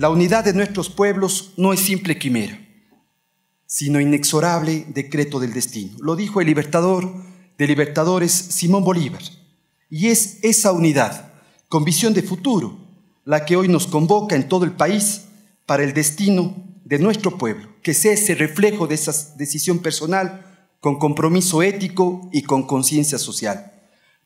la unidad de nuestros pueblos no es simple quimera, sino inexorable decreto del destino. Lo dijo el libertador de libertadores Simón Bolívar. Y es esa unidad, con visión de futuro, la que hoy nos convoca en todo el país para el destino de nuestro pueblo, que sea ese reflejo de esa decisión personal con compromiso ético y con conciencia social.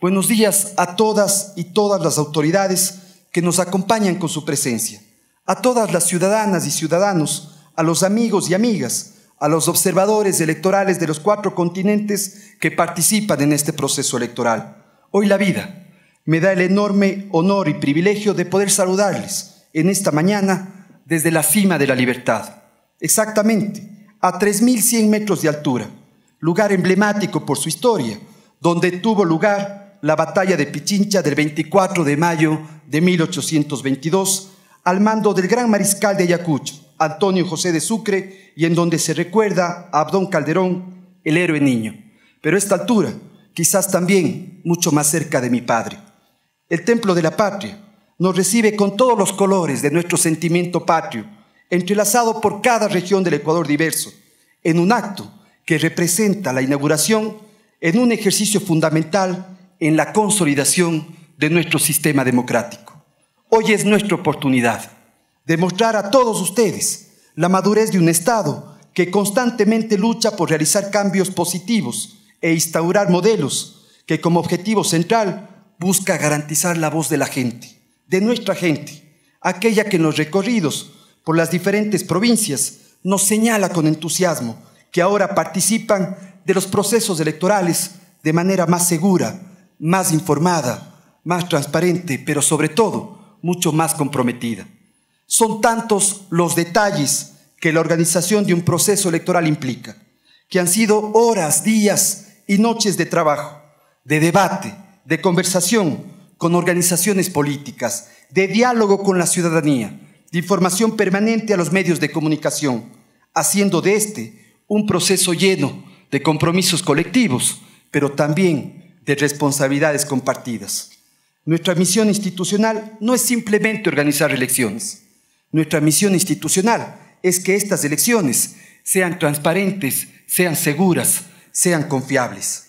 Buenos días a todas y todas las autoridades que nos acompañan con su presencia a todas las ciudadanas y ciudadanos, a los amigos y amigas, a los observadores electorales de los cuatro continentes que participan en este proceso electoral. Hoy la vida me da el enorme honor y privilegio de poder saludarles en esta mañana desde la cima de la libertad, exactamente a 3.100 metros de altura, lugar emblemático por su historia, donde tuvo lugar la batalla de Pichincha del 24 de mayo de 1822 al mando del gran mariscal de Ayacucho, Antonio José de Sucre, y en donde se recuerda a Abdón Calderón, el héroe niño. Pero a esta altura, quizás también mucho más cerca de mi padre. El templo de la patria nos recibe con todos los colores de nuestro sentimiento patrio, entrelazado por cada región del Ecuador diverso, en un acto que representa la inauguración en un ejercicio fundamental en la consolidación de nuestro sistema democrático. Hoy es nuestra oportunidad de mostrar a todos ustedes la madurez de un Estado que constantemente lucha por realizar cambios positivos e instaurar modelos que como objetivo central busca garantizar la voz de la gente, de nuestra gente, aquella que en los recorridos por las diferentes provincias nos señala con entusiasmo que ahora participan de los procesos electorales de manera más segura, más informada, más transparente, pero sobre todo mucho más comprometida. Son tantos los detalles que la organización de un proceso electoral implica, que han sido horas, días y noches de trabajo, de debate, de conversación con organizaciones políticas, de diálogo con la ciudadanía, de información permanente a los medios de comunicación, haciendo de este un proceso lleno de compromisos colectivos, pero también de responsabilidades compartidas. Nuestra misión institucional no es simplemente organizar elecciones. Nuestra misión institucional es que estas elecciones sean transparentes, sean seguras, sean confiables.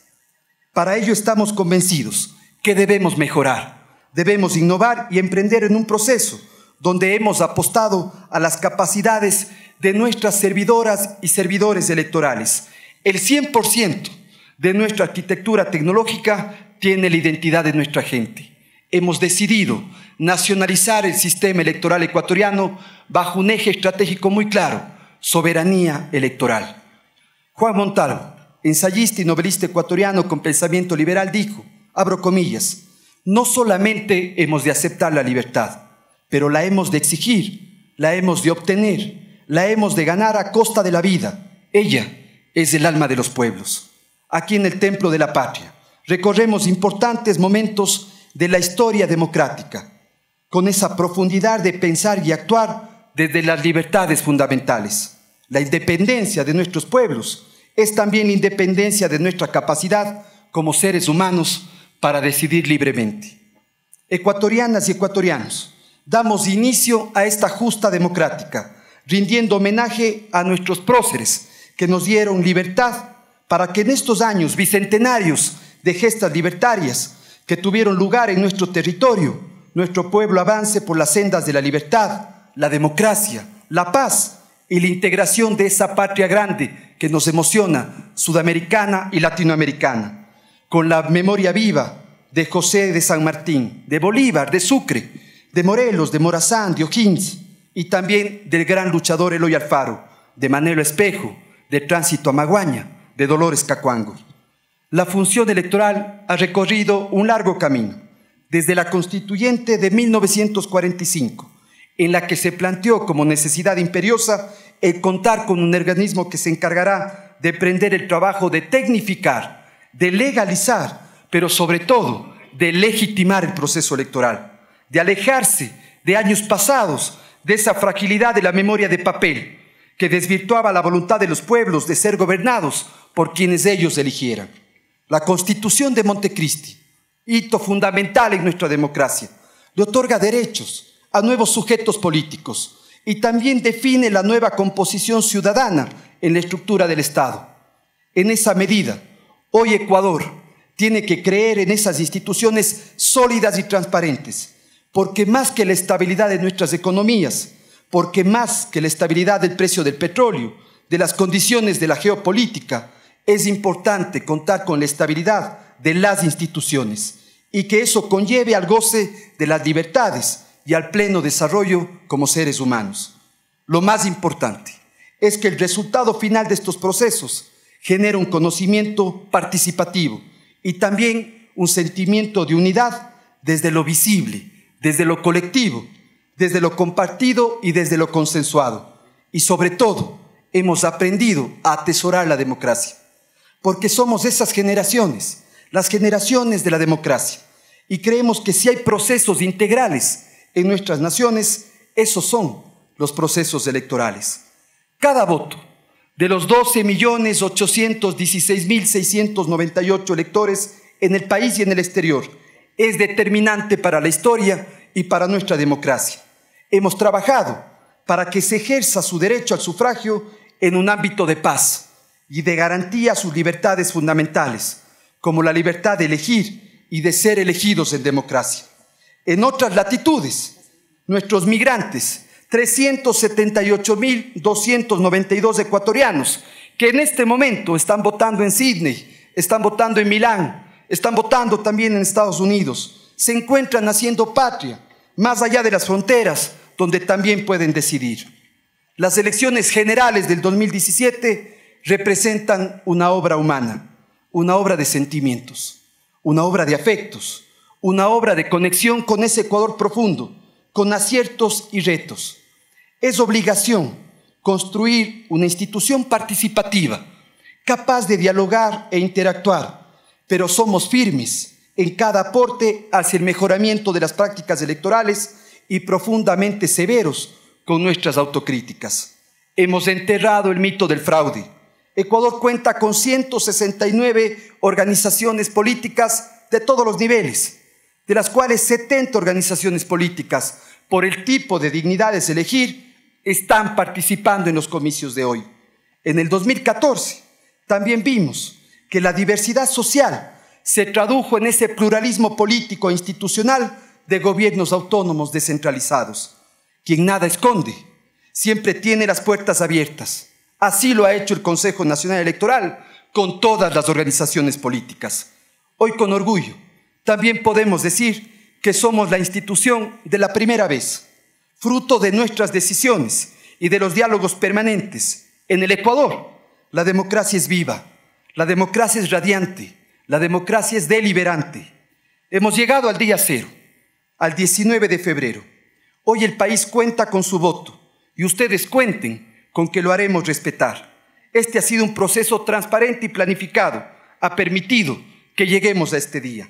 Para ello estamos convencidos que debemos mejorar, debemos innovar y emprender en un proceso donde hemos apostado a las capacidades de nuestras servidoras y servidores electorales. El 100% de nuestra arquitectura tecnológica tiene la identidad de nuestra gente hemos decidido nacionalizar el sistema electoral ecuatoriano bajo un eje estratégico muy claro, soberanía electoral. Juan Montalvo, ensayista y novelista ecuatoriano con pensamiento liberal, dijo, abro comillas, no solamente hemos de aceptar la libertad, pero la hemos de exigir, la hemos de obtener, la hemos de ganar a costa de la vida. Ella es el alma de los pueblos. Aquí en el Templo de la Patria recorremos importantes momentos de la historia democrática, con esa profundidad de pensar y actuar desde las libertades fundamentales. La independencia de nuestros pueblos es también independencia de nuestra capacidad como seres humanos para decidir libremente. Ecuatorianas y ecuatorianos, damos inicio a esta justa democrática, rindiendo homenaje a nuestros próceres que nos dieron libertad para que en estos años bicentenarios de gestas libertarias que tuvieron lugar en nuestro territorio, nuestro pueblo avance por las sendas de la libertad, la democracia, la paz y la integración de esa patria grande que nos emociona, sudamericana y latinoamericana, con la memoria viva de José de San Martín, de Bolívar, de Sucre, de Morelos, de Morazán, de O'Higgins y también del gran luchador Eloy Alfaro, de Manelo Espejo, de Tránsito Amaguaña, de Dolores Cacuango la función electoral ha recorrido un largo camino, desde la constituyente de 1945, en la que se planteó como necesidad imperiosa el contar con un organismo que se encargará de prender el trabajo de tecnificar, de legalizar, pero sobre todo de legitimar el proceso electoral, de alejarse de años pasados, de esa fragilidad de la memoria de papel que desvirtuaba la voluntad de los pueblos de ser gobernados por quienes ellos eligieran. La constitución de Montecristi, hito fundamental en nuestra democracia, le otorga derechos a nuevos sujetos políticos y también define la nueva composición ciudadana en la estructura del Estado. En esa medida, hoy Ecuador tiene que creer en esas instituciones sólidas y transparentes, porque más que la estabilidad de nuestras economías, porque más que la estabilidad del precio del petróleo, de las condiciones de la geopolítica, es importante contar con la estabilidad de las instituciones y que eso conlleve al goce de las libertades y al pleno desarrollo como seres humanos. Lo más importante es que el resultado final de estos procesos genere un conocimiento participativo y también un sentimiento de unidad desde lo visible, desde lo colectivo, desde lo compartido y desde lo consensuado. Y sobre todo, hemos aprendido a atesorar la democracia porque somos esas generaciones, las generaciones de la democracia. Y creemos que si hay procesos integrales en nuestras naciones, esos son los procesos electorales. Cada voto de los 12.816.698 electores en el país y en el exterior es determinante para la historia y para nuestra democracia. Hemos trabajado para que se ejerza su derecho al sufragio en un ámbito de paz, y de garantía a sus libertades fundamentales, como la libertad de elegir y de ser elegidos en democracia. En otras latitudes, nuestros migrantes, 378.292 ecuatorianos, que en este momento están votando en Sydney, están votando en Milán, están votando también en Estados Unidos, se encuentran haciendo patria, más allá de las fronteras, donde también pueden decidir. Las elecciones generales del 2017 representan una obra humana, una obra de sentimientos, una obra de afectos, una obra de conexión con ese Ecuador profundo, con aciertos y retos. Es obligación construir una institución participativa, capaz de dialogar e interactuar, pero somos firmes en cada aporte hacia el mejoramiento de las prácticas electorales y profundamente severos con nuestras autocríticas. Hemos enterrado el mito del fraude Ecuador cuenta con 169 organizaciones políticas de todos los niveles, de las cuales 70 organizaciones políticas, por el tipo de dignidades elegir, están participando en los comicios de hoy. En el 2014 también vimos que la diversidad social se tradujo en ese pluralismo político e institucional de gobiernos autónomos descentralizados. Quien nada esconde, siempre tiene las puertas abiertas Así lo ha hecho el Consejo Nacional Electoral con todas las organizaciones políticas. Hoy con orgullo también podemos decir que somos la institución de la primera vez, fruto de nuestras decisiones y de los diálogos permanentes. En el Ecuador, la democracia es viva, la democracia es radiante, la democracia es deliberante. Hemos llegado al día cero, al 19 de febrero. Hoy el país cuenta con su voto y ustedes cuenten con que lo haremos respetar. Este ha sido un proceso transparente y planificado. Ha permitido que lleguemos a este día.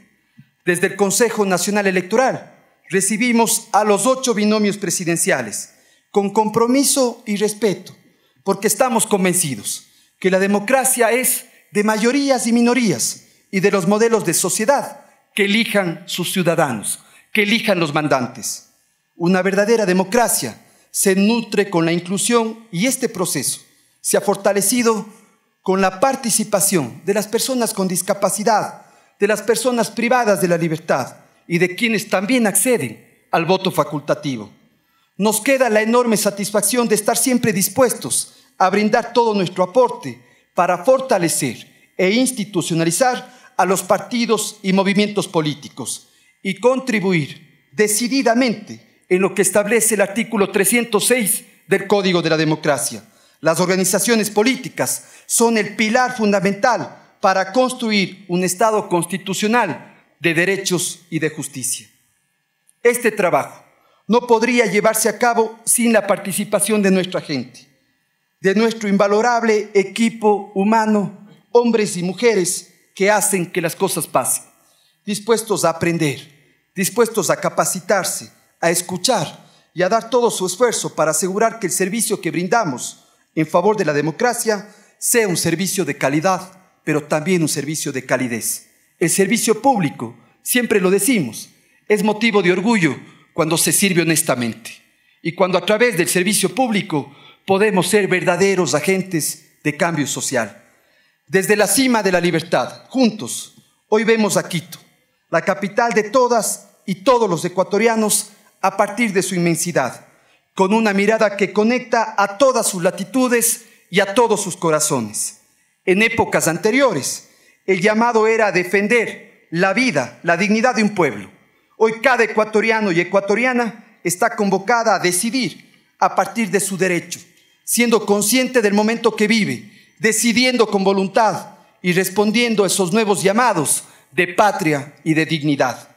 Desde el Consejo Nacional Electoral recibimos a los ocho binomios presidenciales con compromiso y respeto, porque estamos convencidos que la democracia es de mayorías y minorías y de los modelos de sociedad que elijan sus ciudadanos, que elijan los mandantes. Una verdadera democracia se nutre con la inclusión y este proceso se ha fortalecido con la participación de las personas con discapacidad, de las personas privadas de la libertad y de quienes también acceden al voto facultativo. Nos queda la enorme satisfacción de estar siempre dispuestos a brindar todo nuestro aporte para fortalecer e institucionalizar a los partidos y movimientos políticos y contribuir decididamente en lo que establece el artículo 306 del Código de la Democracia. Las organizaciones políticas son el pilar fundamental para construir un Estado constitucional de derechos y de justicia. Este trabajo no podría llevarse a cabo sin la participación de nuestra gente, de nuestro invalorable equipo humano, hombres y mujeres que hacen que las cosas pasen, dispuestos a aprender, dispuestos a capacitarse, a escuchar y a dar todo su esfuerzo para asegurar que el servicio que brindamos en favor de la democracia sea un servicio de calidad, pero también un servicio de calidez. El servicio público, siempre lo decimos, es motivo de orgullo cuando se sirve honestamente y cuando a través del servicio público podemos ser verdaderos agentes de cambio social. Desde la cima de la libertad, juntos, hoy vemos a Quito, la capital de todas y todos los ecuatorianos a partir de su inmensidad, con una mirada que conecta a todas sus latitudes y a todos sus corazones. En épocas anteriores, el llamado era defender la vida, la dignidad de un pueblo. Hoy cada ecuatoriano y ecuatoriana está convocada a decidir a partir de su derecho, siendo consciente del momento que vive, decidiendo con voluntad y respondiendo a esos nuevos llamados de patria y de dignidad.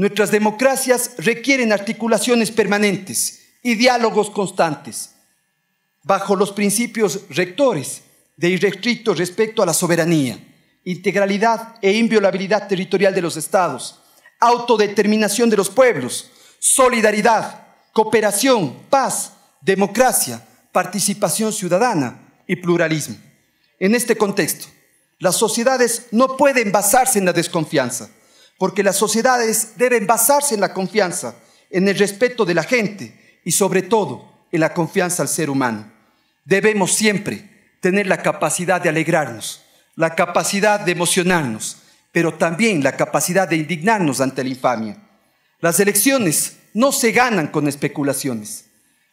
Nuestras democracias requieren articulaciones permanentes y diálogos constantes bajo los principios rectores de irrestricto respecto a la soberanía, integralidad e inviolabilidad territorial de los estados, autodeterminación de los pueblos, solidaridad, cooperación, paz, democracia, participación ciudadana y pluralismo. En este contexto, las sociedades no pueden basarse en la desconfianza porque las sociedades deben basarse en la confianza, en el respeto de la gente y sobre todo en la confianza al ser humano. Debemos siempre tener la capacidad de alegrarnos, la capacidad de emocionarnos, pero también la capacidad de indignarnos ante la infamia. Las elecciones no se ganan con especulaciones,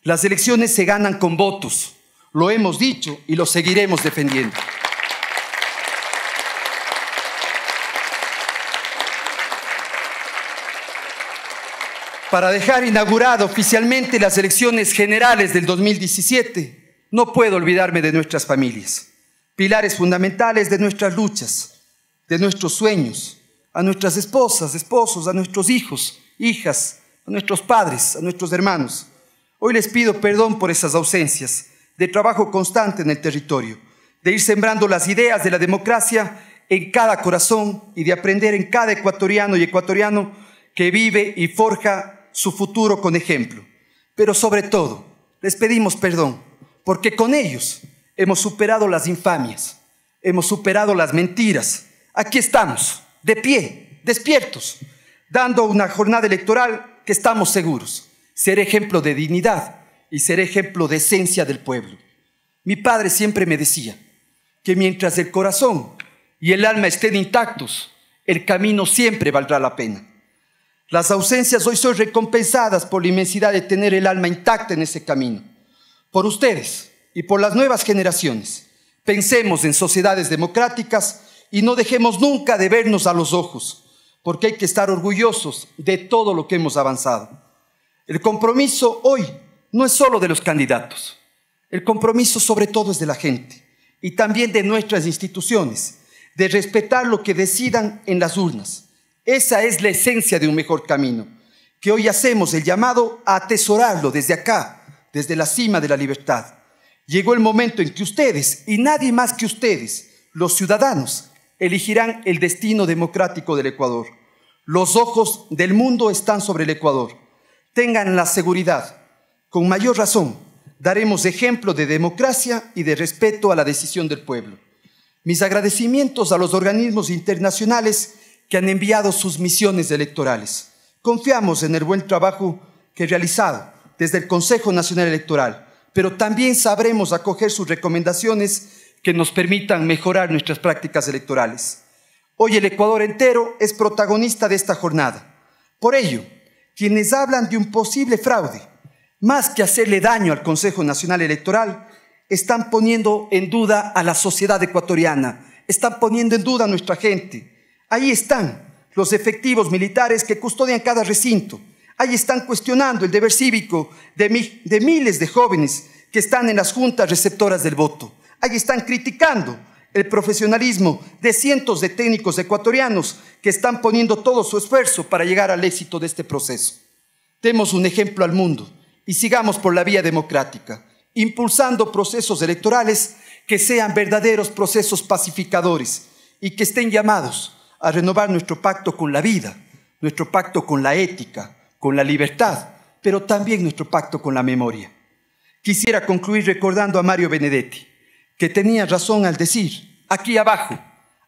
las elecciones se ganan con votos. Lo hemos dicho y lo seguiremos defendiendo. para dejar inaugurada oficialmente las elecciones generales del 2017, no puedo olvidarme de nuestras familias, pilares fundamentales de nuestras luchas, de nuestros sueños, a nuestras esposas, esposos, a nuestros hijos, hijas, a nuestros padres, a nuestros hermanos. Hoy les pido perdón por esas ausencias de trabajo constante en el territorio, de ir sembrando las ideas de la democracia en cada corazón y de aprender en cada ecuatoriano y ecuatoriano que vive y forja su futuro con ejemplo. Pero sobre todo, les pedimos perdón, porque con ellos hemos superado las infamias, hemos superado las mentiras. Aquí estamos, de pie, despiertos, dando una jornada electoral que estamos seguros. ser ejemplo de dignidad y ser ejemplo de esencia del pueblo. Mi padre siempre me decía que mientras el corazón y el alma estén intactos, el camino siempre valdrá la pena. Las ausencias hoy son recompensadas por la inmensidad de tener el alma intacta en ese camino. Por ustedes y por las nuevas generaciones, pensemos en sociedades democráticas y no dejemos nunca de vernos a los ojos, porque hay que estar orgullosos de todo lo que hemos avanzado. El compromiso hoy no es solo de los candidatos, el compromiso sobre todo es de la gente y también de nuestras instituciones, de respetar lo que decidan en las urnas esa es la esencia de un mejor camino, que hoy hacemos el llamado a atesorarlo desde acá, desde la cima de la libertad. Llegó el momento en que ustedes, y nadie más que ustedes, los ciudadanos, elegirán el destino democrático del Ecuador. Los ojos del mundo están sobre el Ecuador. Tengan la seguridad. Con mayor razón, daremos ejemplo de democracia y de respeto a la decisión del pueblo. Mis agradecimientos a los organismos internacionales que han enviado sus misiones electorales. Confiamos en el buen trabajo que he realizado desde el Consejo Nacional Electoral, pero también sabremos acoger sus recomendaciones que nos permitan mejorar nuestras prácticas electorales. Hoy el Ecuador entero es protagonista de esta jornada. Por ello, quienes hablan de un posible fraude, más que hacerle daño al Consejo Nacional Electoral, están poniendo en duda a la sociedad ecuatoriana, están poniendo en duda a nuestra gente, Ahí están los efectivos militares que custodian cada recinto. Ahí están cuestionando el deber cívico de, miles de jóvenes que están en las juntas receptoras del voto. Ahí están criticando el profesionalismo de cientos de técnicos ecuatorianos que están poniendo todo su esfuerzo para llegar al éxito de este proceso. Demos un ejemplo al mundo y sigamos por la vía democrática, impulsando procesos electorales que sean verdaderos procesos pacificadores y que estén llamados a renovar nuestro pacto con la vida, nuestro pacto con la ética, con la libertad, pero también nuestro pacto con la memoria. Quisiera concluir recordando a Mario Benedetti, que tenía razón al decir, aquí abajo,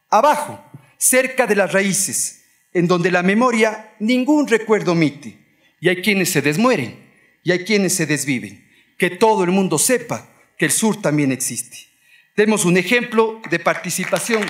abajo, cerca de las raíces, en donde la memoria ningún recuerdo omite, y hay quienes se desmueren, y hay quienes se desviven, que todo el mundo sepa que el sur también existe. Demos un ejemplo de participación.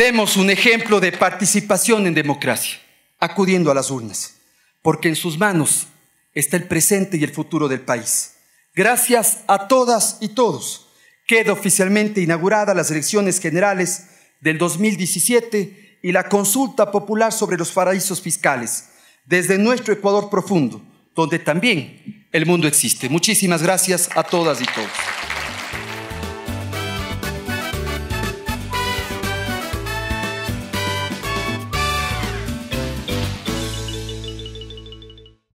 Demos un ejemplo de participación en democracia, acudiendo a las urnas, porque en sus manos está el presente y el futuro del país. Gracias a todas y todos, queda oficialmente inaugurada las elecciones generales del 2017 y la consulta popular sobre los paraísos fiscales, desde nuestro Ecuador profundo, donde también el mundo existe. Muchísimas gracias a todas y todos.